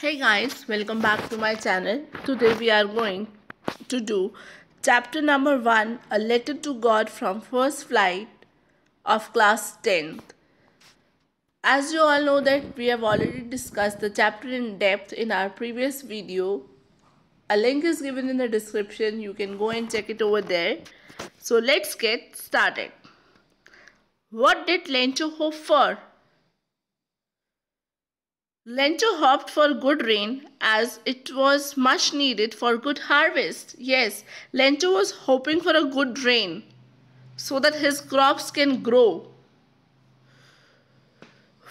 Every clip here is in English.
hey guys welcome back to my channel today we are going to do chapter number 1 a letter to god from first flight of class 10th as you all know that we have already discussed the chapter in depth in our previous video a link is given in the description you can go and check it over there so let's get started what did lencho hope for Lento hoped for good rain as it was much needed for good harvest. Yes, Lento was hoping for a good rain so that his crops can grow.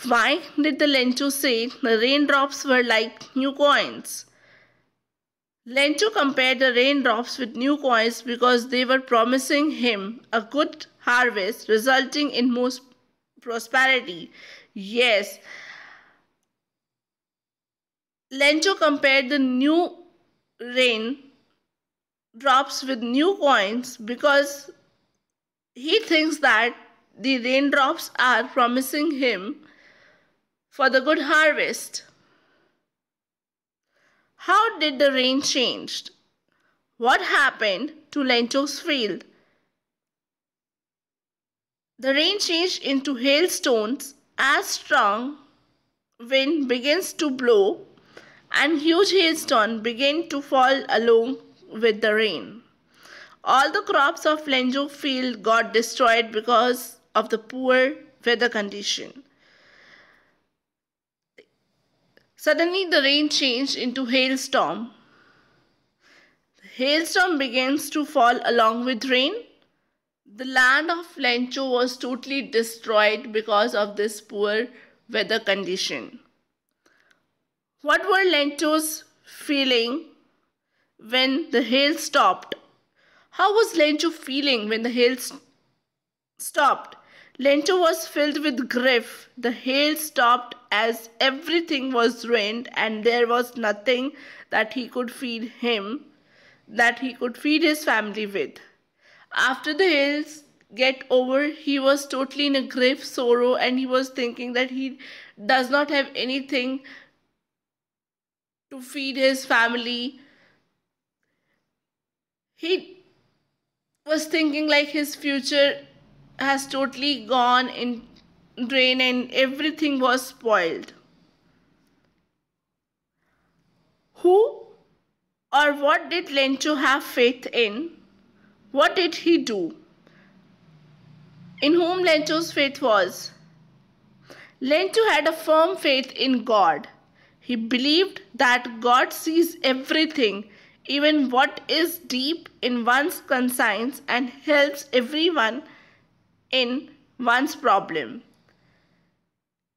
Why did the Lento say the raindrops were like new coins? Lento compared the raindrops with new coins because they were promising him a good harvest resulting in most prosperity. Yes, Lencho compared the new rain drops with new coins because he thinks that the raindrops are promising him for the good harvest. How did the rain change? What happened to Lencho's field? The rain changed into hailstones as strong wind begins to blow and huge hailstones began to fall along with the rain. All the crops of Lenjo field got destroyed because of the poor weather condition. Suddenly the rain changed into hailstorm. The hailstorm begins to fall along with rain. The land of Lencho was totally destroyed because of this poor weather condition. What were Lento's feeling when the hail stopped? How was Lento feeling when the hail stopped? Lento was filled with grief. The hail stopped as everything was ruined and there was nothing that he could feed him, that he could feed his family with. After the hail get over, he was totally in a grave sorrow and he was thinking that he does not have anything to feed his family. He was thinking like his future has totally gone in drain and everything was spoiled. Who or what did Lencho have faith in? What did he do? In whom Lencho's faith was? Lencho had a firm faith in God. He believed that God sees everything, even what is deep in one's conscience, and helps everyone in one's problem.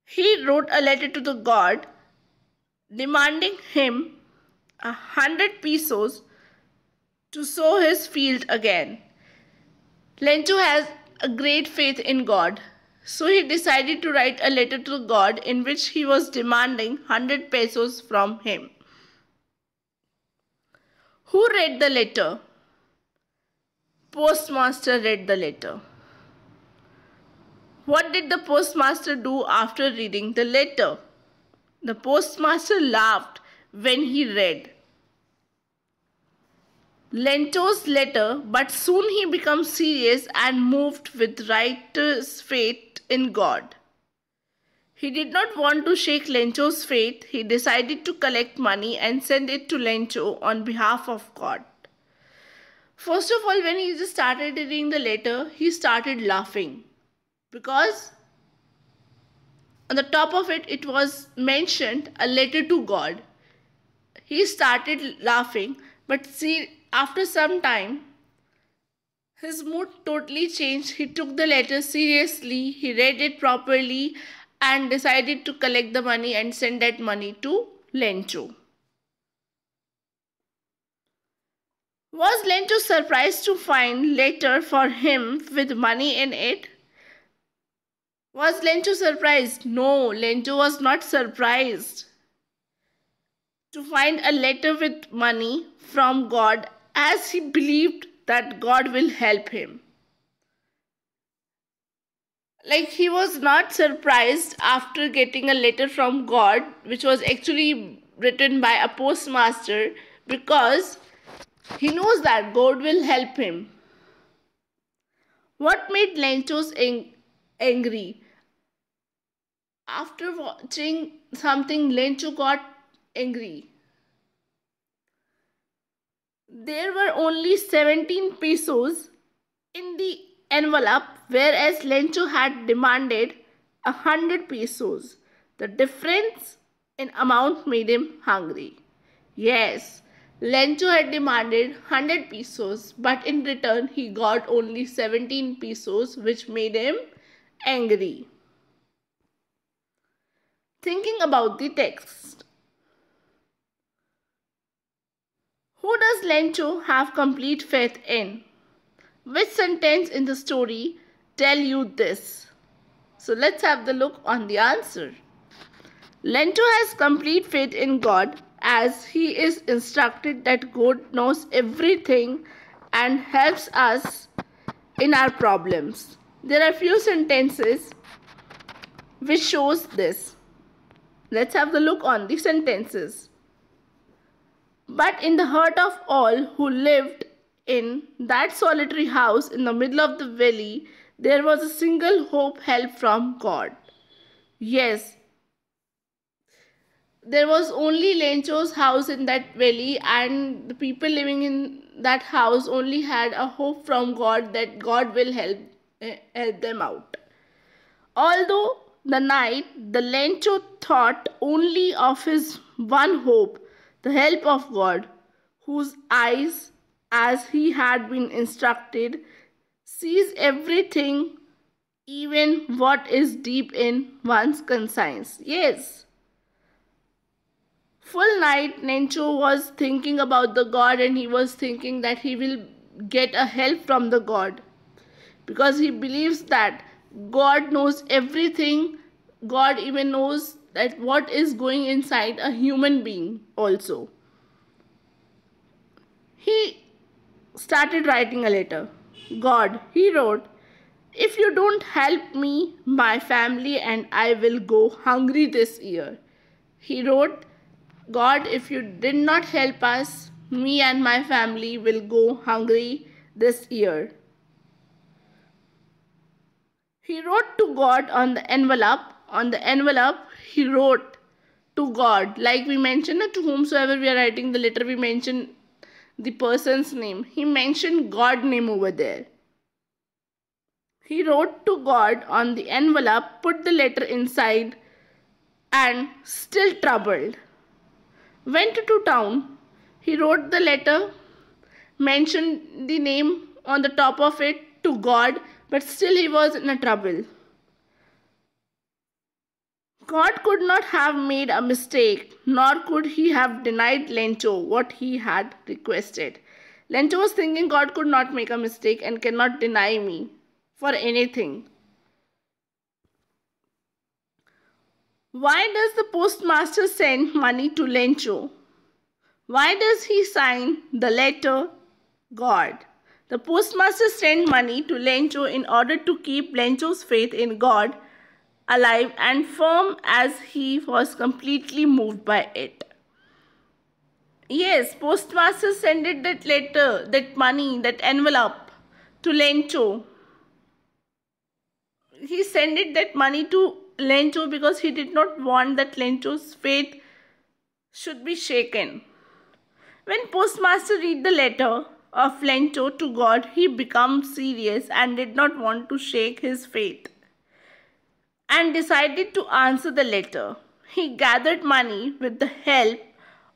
He wrote a letter to the God demanding him a hundred pesos to sow his field again. Lentu has a great faith in God so he decided to write a letter to God in which he was demanding 100 pesos from him. Who read the letter? Postmaster read the letter. What did the postmaster do after reading the letter? The postmaster laughed when he read Lento's letter, but soon he became serious and moved with writer's faith in God. He did not want to shake Lencho's faith. He decided to collect money and send it to Lencho on behalf of God. First of all, when he just started reading the letter, he started laughing because on the top of it, it was mentioned a letter to God. He started laughing, but see, after some time, his mood totally changed. He took the letter seriously, he read it properly, and decided to collect the money and send that money to Lencho. Was Lencho surprised to find letter for him with money in it? Was Lencho surprised? No, Lencho was not surprised to find a letter with money from God as he believed that God will help him. Like he was not surprised after getting a letter from God, which was actually written by a postmaster, because he knows that God will help him. What made Lentos angry? After watching something, Lencho got angry there were only 17 pesos in the envelope whereas Lencho had demanded 100 pesos. The difference in amount made him hungry. Yes, Lencho had demanded 100 pesos but in return he got only 17 pesos which made him angry. Thinking about the text, Who does Lento have complete faith in? Which sentence in the story tell you this? So let's have the look on the answer. Lento has complete faith in God as he is instructed that God knows everything and helps us in our problems. There are few sentences which shows this. Let's have the look on the sentences. But in the heart of all who lived in that solitary house in the middle of the valley, there was a single hope help from God. Yes, there was only Lencho's house in that valley, and the people living in that house only had a hope from God that God will help, eh, help them out. Although the night, the Lencho thought only of his one hope the help of God, whose eyes, as he had been instructed, sees everything, even what is deep in one's conscience. Yes. Full night, Nencho was thinking about the God and he was thinking that he will get a help from the God because he believes that God knows everything. God even knows that what is going inside a human being also. He started writing a letter. God, he wrote, if you don't help me, my family and I will go hungry this year. He wrote, God, if you did not help us, me and my family will go hungry this year. He wrote to God on the envelope on the envelope he wrote to God. Like we mentioned, to whomsoever we are writing the letter, we mention the person's name. He mentioned God name over there. He wrote to God on the envelope, put the letter inside and still troubled. Went to town. He wrote the letter, mentioned the name on the top of it to God, but still he was in a trouble. God could not have made a mistake, nor could he have denied Lento what he had requested. Lento was thinking God could not make a mistake and cannot deny me for anything. Why does the postmaster send money to Lencho? Why does he sign the letter God? The postmaster sent money to Lencho in order to keep Lencho's faith in God alive and firm as he was completely moved by it. Yes, postmaster sent that letter, that money, that envelope to Lento. He sent it that money to Lento because he did not want that Lento's faith should be shaken. When postmaster read the letter of Lento to God, he became serious and did not want to shake his faith and decided to answer the letter. He gathered money with the help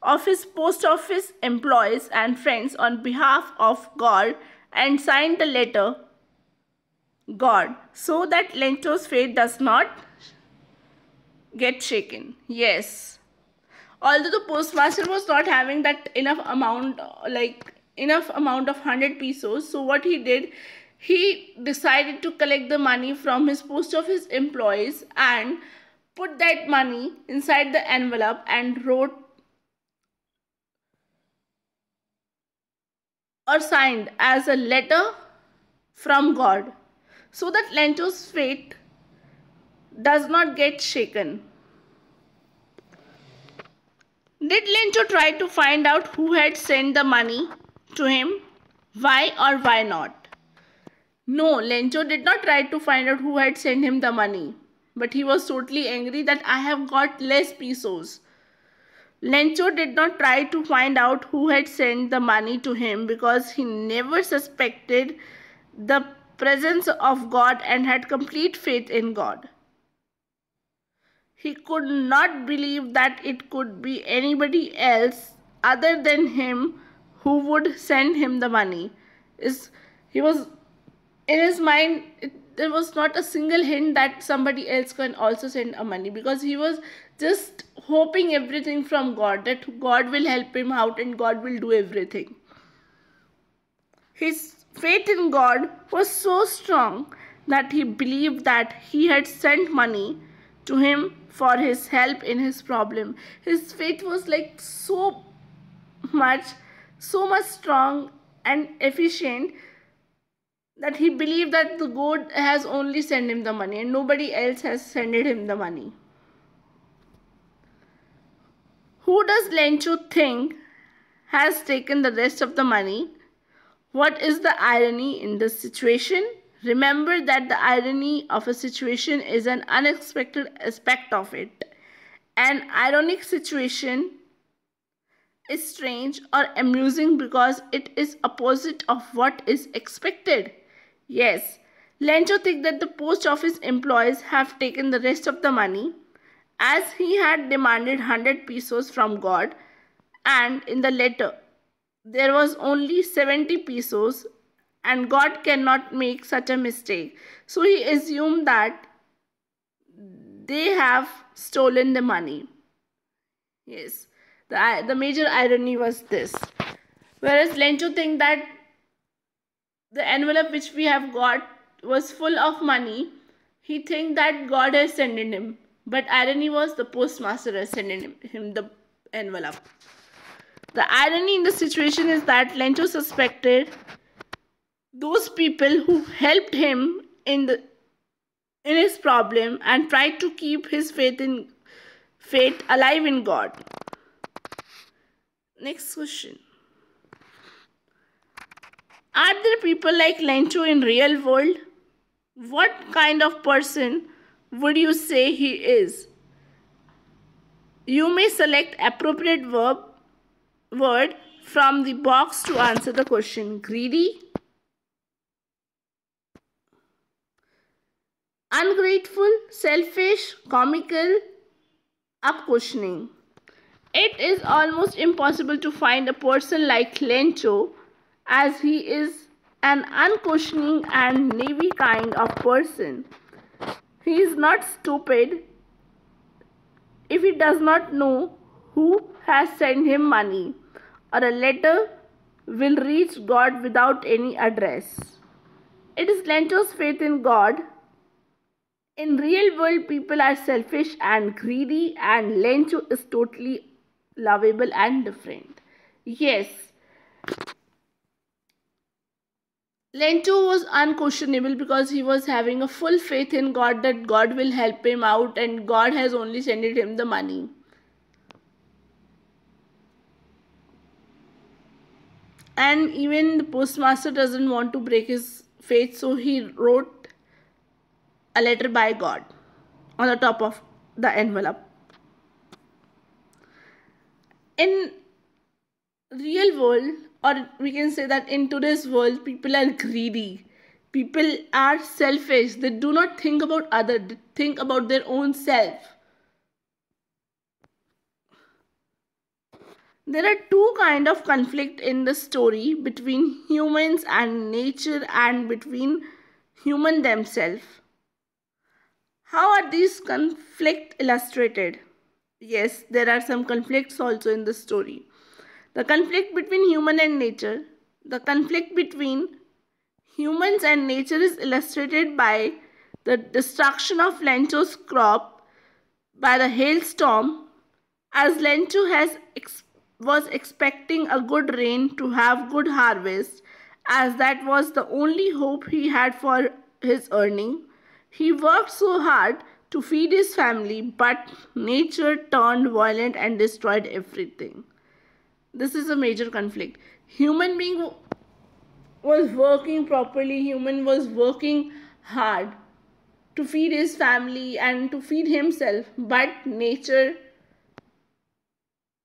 of his post office employees and friends on behalf of God and signed the letter God so that Lento's faith does not get shaken. Yes. Although the postmaster was not having that enough amount, like enough amount of 100 pesos, so what he did, he decided to collect the money from his post office employees and put that money inside the envelope and wrote or signed as a letter from God so that Lento's faith does not get shaken. Did Lento try to find out who had sent the money to him? Why or why not? No, Lencho did not try to find out who had sent him the money, but he was totally angry that I have got less pesos. Lencho did not try to find out who had sent the money to him because he never suspected the presence of God and had complete faith in God. He could not believe that it could be anybody else other than him who would send him the money. Is he was in his mind it, there was not a single hint that somebody else can also send a money because he was just hoping everything from god that god will help him out and god will do everything his faith in god was so strong that he believed that he had sent money to him for his help in his problem his faith was like so much so much strong and efficient that he believed that the god has only sent him the money and nobody else has sent him the money. Who does Lencho think has taken the rest of the money? What is the irony in this situation? Remember that the irony of a situation is an unexpected aspect of it. An ironic situation is strange or amusing because it is opposite of what is expected. Yes, Lencho thinks that the post office employees have taken the rest of the money as he had demanded 100 pesos from God and in the letter there was only 70 pesos and God cannot make such a mistake. So he assumed that they have stolen the money. Yes, the, the major irony was this. Whereas Lencho think that the envelope which we have got was full of money, he think that God has sent him. But irony was the postmaster has sent him the envelope. The irony in the situation is that Lencho suspected those people who helped him in the in his problem and tried to keep his faith in faith alive in God. Next question. Are there people like Lencho in real world? What kind of person would you say he is? You may select appropriate verb word from the box to answer the question. Greedy, ungrateful, selfish, comical, up questioning. It is almost impossible to find a person like Lencho as he is an unquestioning and naive kind of person. He is not stupid if he does not know who has sent him money or a letter will reach God without any address. It is Lento's faith in God. In real world, people are selfish and greedy and Lento is totally lovable and different. Yes, Lento was unquestionable because he was having a full faith in God that God will help him out and God has only sent him the money. And even the postmaster doesn't want to break his faith, so he wrote a letter by God on the top of the envelope. In real world, or we can say that in today's world people are greedy people are selfish they do not think about other they think about their own self There are two kind of conflict in the story between humans and nature and between human themselves. How are these conflict illustrated? Yes, there are some conflicts also in the story. The conflict between human and nature. The conflict between humans and nature is illustrated by the destruction of Lento's crop by the hailstorm as Lento has ex was expecting a good rain to have good harvest as that was the only hope he had for his earning. He worked so hard to feed his family but nature turned violent and destroyed everything. This is a major conflict. Human being was working properly. Human was working hard to feed his family and to feed himself. But nature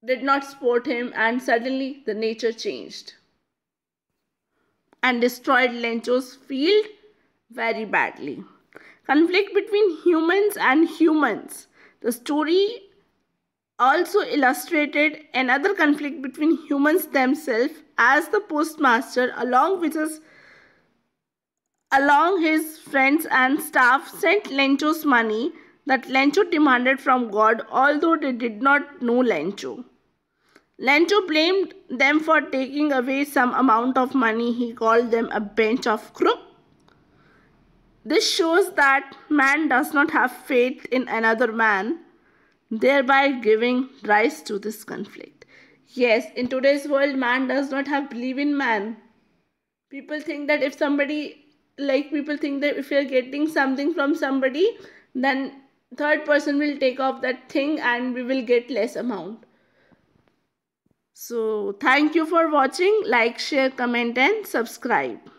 did not support him and suddenly the nature changed and destroyed Lencho's field very badly. Conflict between humans and humans. The story also illustrated another conflict between humans themselves as the postmaster along with his, along his friends and staff sent Lencho's money that Lencho demanded from God although they did not know Lencho. Lencho blamed them for taking away some amount of money. He called them a bench of crook. This shows that man does not have faith in another man thereby giving rise to this conflict. Yes, in today's world, man does not have belief in man. People think that if somebody, like people think that if you're getting something from somebody, then third person will take off that thing and we will get less amount. So thank you for watching. Like, share, comment and subscribe.